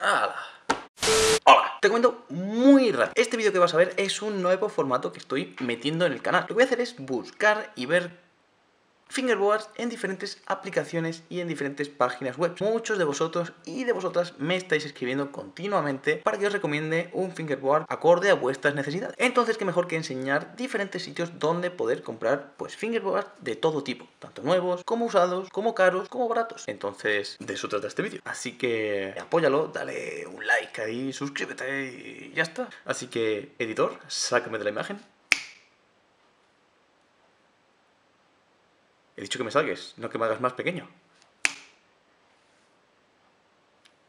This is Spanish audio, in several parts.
¡Hala! Hola, te cuento muy rápido. Este vídeo que vas a ver es un nuevo formato que estoy metiendo en el canal. Lo que voy a hacer es buscar y ver fingerboards en diferentes aplicaciones y en diferentes páginas web. Muchos de vosotros y de vosotras me estáis escribiendo continuamente para que os recomiende un fingerboard acorde a vuestras necesidades. Entonces, qué mejor que enseñar diferentes sitios donde poder comprar pues fingerboards de todo tipo, tanto nuevos como usados, como caros, como baratos. Entonces, de eso trata este vídeo. Así que apóyalo, dale un like ahí, suscríbete y ya está. Así que, editor, sácame de la imagen. He dicho que me salgues, no que me hagas más pequeño.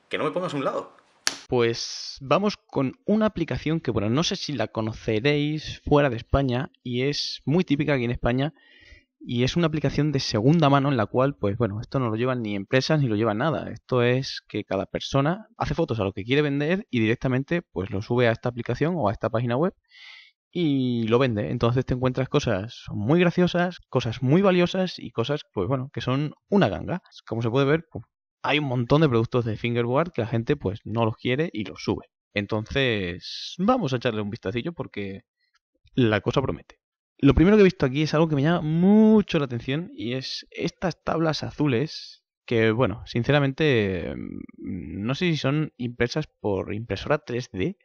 Que no me pongas a un lado. Pues vamos con una aplicación que, bueno, no sé si la conoceréis fuera de España y es muy típica aquí en España y es una aplicación de segunda mano en la cual, pues bueno, esto no lo llevan ni empresas ni lo llevan nada. Esto es que cada persona hace fotos a lo que quiere vender y directamente pues lo sube a esta aplicación o a esta página web y lo vende. Entonces te encuentras cosas muy graciosas, cosas muy valiosas y cosas, pues bueno, que son una ganga. Como se puede ver, pues, hay un montón de productos de fingerboard que la gente pues no los quiere y los sube. Entonces, vamos a echarle un vistacillo porque la cosa promete. Lo primero que he visto aquí es algo que me llama mucho la atención y es estas tablas azules que, bueno, sinceramente, mm, no sé si son impresas por impresora 3D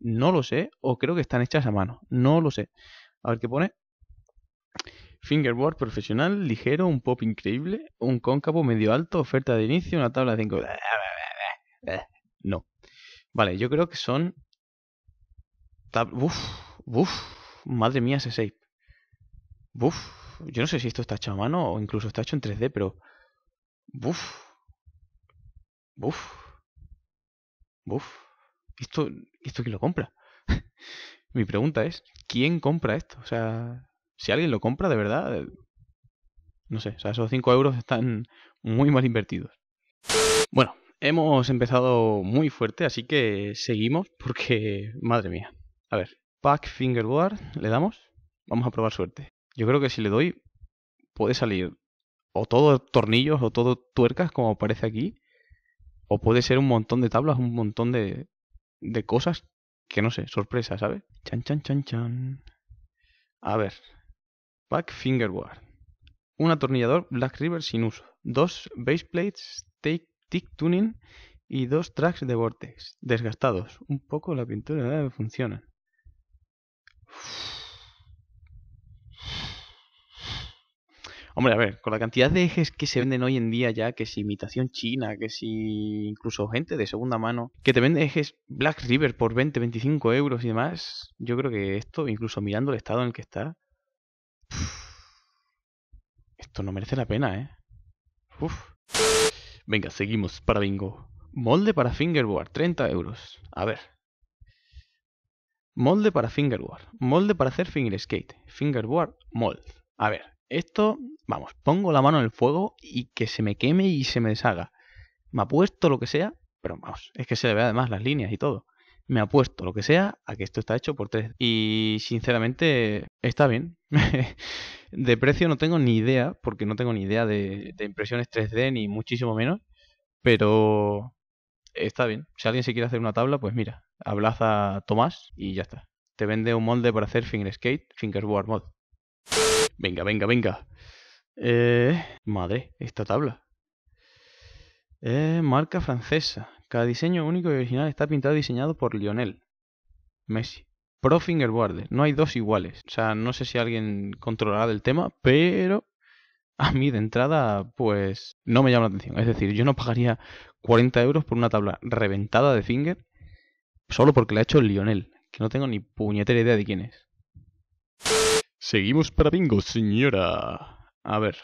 no lo sé, o creo que están hechas a mano. No lo sé. A ver qué pone. Fingerboard profesional, ligero, un pop increíble, un cóncavo medio alto, oferta de inicio, una tabla de 5. No. Vale, yo creo que son. Uf, uf, madre mía ese shape. Uf, yo no sé si esto está hecho a mano o incluso está hecho en 3D, pero. Uf. Uf. Uf. ¿esto, esto quién lo compra? Mi pregunta es, ¿quién compra esto? O sea, si alguien lo compra de verdad, eh, no sé, o sea, esos 5 euros están muy mal invertidos. Bueno, hemos empezado muy fuerte, así que seguimos porque, madre mía. A ver, Pack Fingerboard, le damos, vamos a probar suerte. Yo creo que si le doy, puede salir o todo tornillos o todo tuercas, como aparece aquí, o puede ser un montón de tablas, un montón de, de cosas que no sé, sorpresa, ¿sabes? Chan, chan, chan, chan. A ver. pack fingerboard. Un atornillador Black River sin uso. Dos base plates take, tick tuning y dos tracks de vortex. Desgastados. Un poco la pintura eh, funciona funciona Hombre, a ver, con la cantidad de ejes que se venden hoy en día ya, que si imitación china, que si incluso gente de segunda mano, que te vende ejes Black River por 20, 25 euros y demás, yo creo que esto, incluso mirando el estado en el que está, esto no merece la pena, ¿eh? Venga, seguimos para bingo. Molde para fingerboard, 30 euros. A ver. Molde para fingerboard. Molde para hacer finger skate. Fingerboard, mold. A ver, esto Vamos, pongo la mano en el fuego y que se me queme y se me deshaga. Me apuesto lo que sea, pero vamos, es que se le ve además las líneas y todo. Me apuesto lo que sea a que esto está hecho por 3D. Y sinceramente, está bien. de precio no tengo ni idea, porque no tengo ni idea de, impresiones 3D ni muchísimo menos. Pero está bien. Si alguien se quiere hacer una tabla, pues mira, hablas a Tomás y ya está. Te vende un molde para hacer finger skate, fingerboard mod. Venga, venga, venga. Eh, madre, esta tabla. Eh, marca francesa. Cada diseño único y original está pintado y diseñado por Lionel Messi. Pro Fingerboard. No hay dos iguales. O sea, no sé si alguien controlará del tema, pero a mí de entrada, pues no me llama la atención. Es decir, yo no pagaría 40 euros por una tabla reventada de Finger solo porque la ha hecho Lionel, que no tengo ni puñetera idea de quién es. Seguimos para bingo, señora. A ver.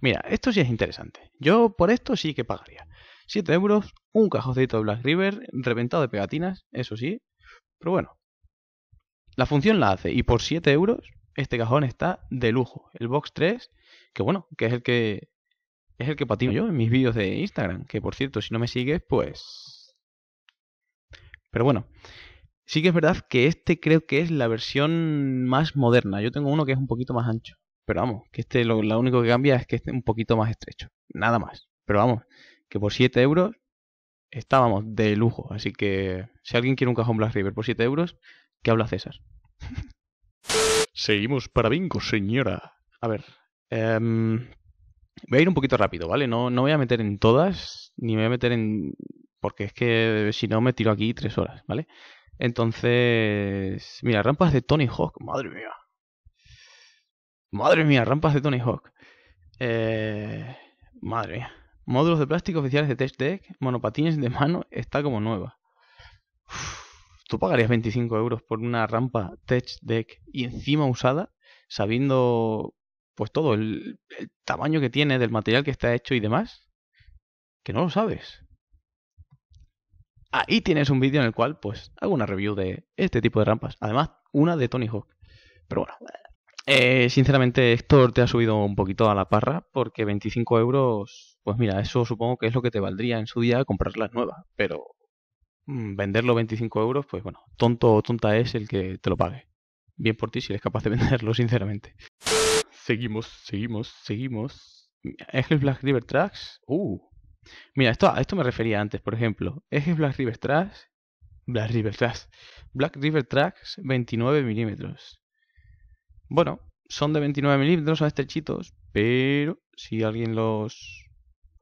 Mira, esto sí es interesante. Yo por esto sí que pagaría. 7 euros, un cajoncito de Black River, reventado de pegatinas, eso sí. Pero bueno. La función la hace y por 7 euros este cajón está de lujo. El Box 3, que bueno, que es el que es el que patino yo en mis vídeos de Instagram. Que por cierto, si no me sigues, pues... Pero bueno. Sí que es verdad que este creo que es la versión más moderna. Yo tengo uno que es un poquito más ancho. Pero vamos, que este lo, único que cambia es que esté un poquito más estrecho. Nada más. Pero vamos, que por 7 euros estábamos de lujo. Así que si alguien quiere un cajón Black River por 7 euros, que habla César. Seguimos para bingo, señora. A ver. Em, voy a ir un poquito rápido, ¿vale? No, no voy a meter en todas, ni me voy a meter en... Porque es que si no me tiro aquí tres horas, ¿vale? Entonces... Mira, rampas de Tony Hawk, madre mía. Madre mía, rampas de Tony Hawk. Eh, madre mía. Módulos de plástico oficiales de Test Deck, monopatines de mano, está como nueva. ¿Tú pagarías 25 euros por una rampa Test Deck y encima usada, sabiendo pues todo el, el tamaño que tiene, del material que está hecho y demás? Que no lo sabes. Ahí tienes un vídeo en el cual pues hago una review de este tipo de rampas. Además, una de Tony Hawk. Pero bueno, eh, sinceramente, esto te ha subido un poquito a la parra porque 25 euros, pues mira, eso supongo que es lo que te valdría en su día comprar las nuevas, pero mm, venderlo 25 euros, pues bueno, tonto o tonta es el que te lo pague. Bien por ti si eres capaz de venderlo, sinceramente. Seguimos, seguimos, seguimos. Ejes Black River Tracks. Uh. Mira, esto, a esto me refería antes, por ejemplo. Ejes Black River Tracks. Black River Tracks. Black River Tracks 29 milímetros. Bueno, son de 29 milímetros, a estrechitos, pero si alguien los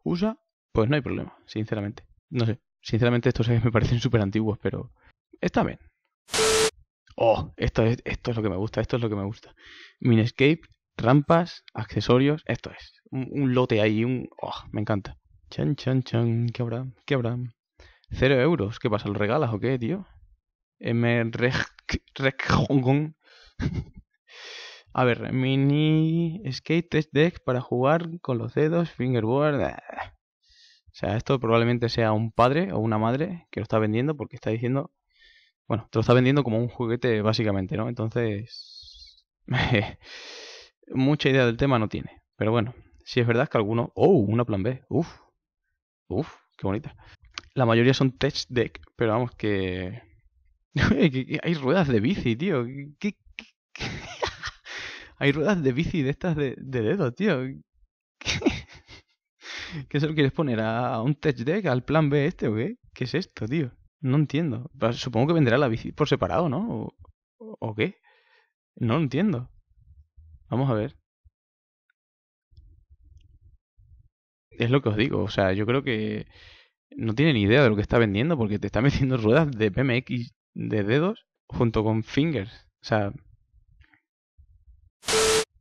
usa, pues no hay problema, sinceramente. No sé, sinceramente estos me parecen súper antiguos, pero está bien. Oh, esto es, esto es lo que me gusta, esto es lo que me gusta. Minescape, rampas, accesorios, esto es. Un, lote ahí, un... Oh, me encanta. Chan, chan, chan, ¿qué habrá? ¿Qué habrá? Cero euros, ¿qué pasa? los regalas o qué, tío? M. Hong Kong. A ver, mini skate test deck para jugar con los dedos, fingerboard. Ah. O sea, esto probablemente sea un padre o una madre que lo está vendiendo porque está diciendo, bueno, te lo está vendiendo como un juguete básicamente, ¿no? Entonces, mucha idea del tema no tiene. Pero bueno, si es verdad que alguno, oh, una plan B, ¡Uf! ¡Uf! qué bonita. La mayoría son test deck, pero vamos que hay ruedas de bici, tío. ¿Qué, qué hay ruedas de bici de estas de, dedos, tío. ¿Qué? ¿Qué se lo quieres poner? ¿A un tech deck? ¿Al plan B este o qué? ¿Qué es esto, tío? No entiendo. Supongo que vendrá la bici por separado, ¿no? ¿O, o qué? No lo entiendo. Vamos a ver. Es lo que os digo. O sea, yo creo que no tiene ni idea de lo que está vendiendo porque te está metiendo ruedas de BMX de dedos junto con fingers. O sea,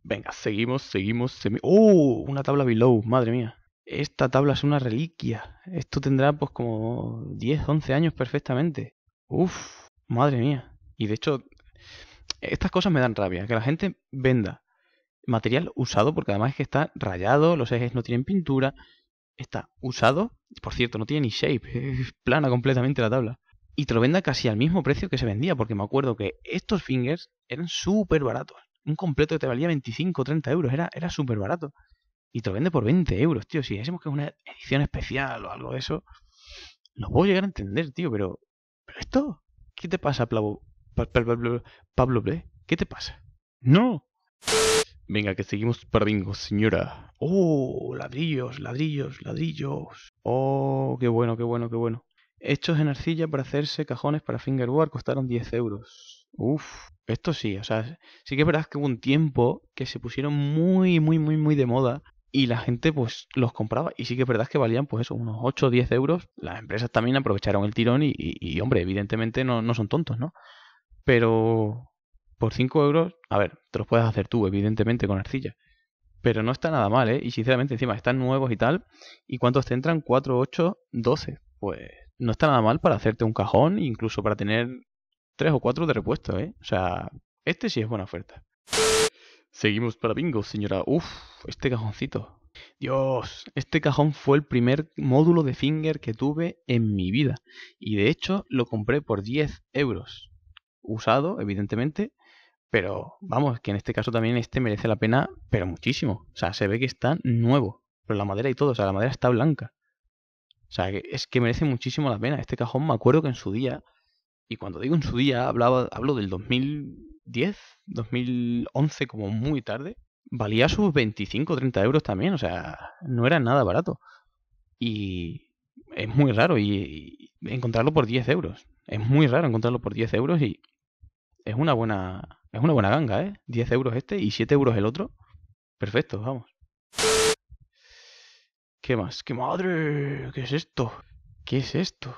Venga, seguimos, seguimos. Semi ¡Oh! Una tabla below, madre mía. Esta tabla es una reliquia. Esto tendrá pues como 10, 11 años perfectamente. Uf, madre mía. Y de hecho, estas cosas me dan rabia. Que la gente venda material usado, porque además es que está rayado, los ejes no tienen pintura. Está usado, por cierto, no tiene ni shape, es plana completamente la tabla y te lo venda casi al mismo precio que se vendía, porque me acuerdo que estos fingers eran súper baratos un completo que te valía 25 o 30 euros, era, era súper barato. Y te lo vende por 20 euros, tío. Si decimos que es una edición especial o algo de eso, No puedo llegar a entender, tío, pero. ¿Pero esto? ¿Qué te pasa, Pablo, Pablo, ¿Qué te pasa? ¡No! Venga, que seguimos para bingo, señora. ¡Oh! Ladrillos, ladrillos, ladrillos. ¡Oh! ¡Qué bueno, qué bueno, qué bueno! Hechos en arcilla para hacerse cajones para fingerboard costaron 10 euros. Uf, esto sí, o sea, sí que es verdad que hubo un tiempo que se pusieron muy, muy, muy, muy de moda y la gente pues los compraba y sí que es verdad que valían pues eso, unos 8 o 10 euros. Las empresas también aprovecharon el tirón y, hombre, evidentemente no, no, son tontos, ¿no? Pero por 5 euros, a ver, te los puedes hacer tú, evidentemente, con arcilla. Pero no está nada mal, ¿eh? Y sinceramente encima están nuevos y tal. ¿Y cuántos te entran? 4, 8, 12. Pues no está nada mal para hacerte un cajón, incluso para tener tres o cuatro de repuesto, ¿eh? O sea, este sí es buena oferta. Seguimos para bingo, señora. Uf, este cajoncito. Dios, este cajón fue el primer módulo de Finger que tuve en mi vida. Y de hecho lo compré por 10 euros. Usado, evidentemente. Pero vamos, que en este caso también este merece la pena, pero muchísimo. O sea, se ve que está nuevo. Pero la madera y todo, o sea, la madera está blanca. O sea, es que merece muchísimo la pena. Este cajón me acuerdo que en su día y cuando digo en su día, hablaba, hablo del 2010, 2011 como muy tarde. Valía sus 25 o 30 euros también, o sea, no era nada barato. Y es muy raro y, encontrarlo por 10 euros. Es muy raro encontrarlo por 10 euros y es una buena, es una buena ganga, ¿eh? 10 euros este y 7 euros el otro. Perfecto, vamos. ¿Qué más? ¡Qué madre! ¿Qué es esto? ¿Qué es esto?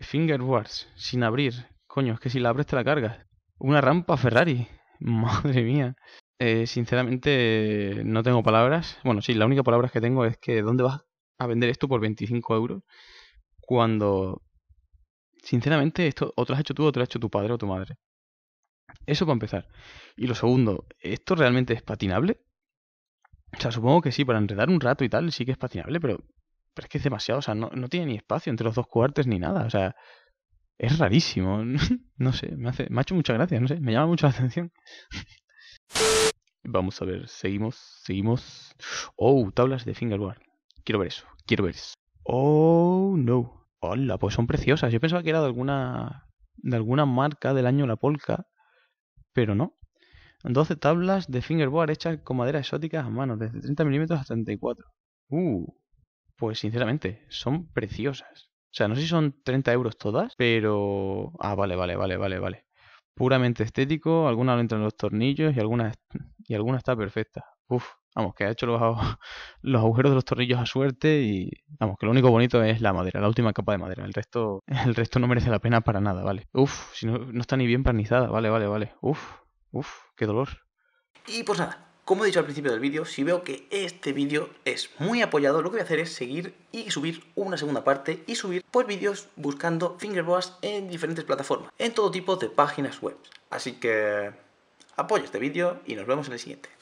Finger Wars, sin abrir. Coño, es que si la abres te la cargas. Una rampa Ferrari. Madre mía. Eh, sinceramente, no tengo palabras. Bueno, sí, la única palabra que tengo es que ¿dónde vas a vender esto por 25 euros? Cuando. Sinceramente, esto otro has hecho tú o te hecho tu padre o tu madre. Eso para empezar. Y lo segundo, ¿esto realmente es patinable? O sea, supongo que sí, para enredar un rato y tal, sí que es patinable, pero pero es que es demasiado, o sea, no, tiene ni espacio entre los dos cuartos ni nada, o sea, es rarísimo. no sé, me, hace, ha hecho mucha gracia, no sé, me llama mucho la atención. Vamos a ver, seguimos, seguimos. Oh, tablas de fingerboard. Quiero ver eso, quiero ver eso. Oh, no. Hola, pues son preciosas. Yo pensaba que era de alguna de alguna marca del año La Polka, pero no. 12 tablas de fingerboard hechas con madera exótica a mano, desde 30 milímetros a 34. Uh, pues sinceramente, son preciosas. O sea, no sé si son 30 euros todas, pero... Ah, vale, vale, vale, vale, vale. Puramente estético, alguna lo entran en los tornillos y alguna, y alguna está perfecta. Uf, vamos, que ha hecho los, agujeros de los tornillos a suerte y... Vamos, que lo único bonito es la madera, la última capa de madera. El resto, el resto no merece la pena para nada, ¿vale? Uf, si no, no está ni bien parnizada. vale, vale, vale. Uf, uf, qué dolor. Y pues nada, como he dicho al principio del vídeo, si veo que este vídeo es muy apoyado, lo que voy a hacer es seguir y subir una segunda parte y subir por pues, vídeos buscando fingerboards en diferentes plataformas, en todo tipo de páginas web. Así que apoya este vídeo y nos vemos en el siguiente.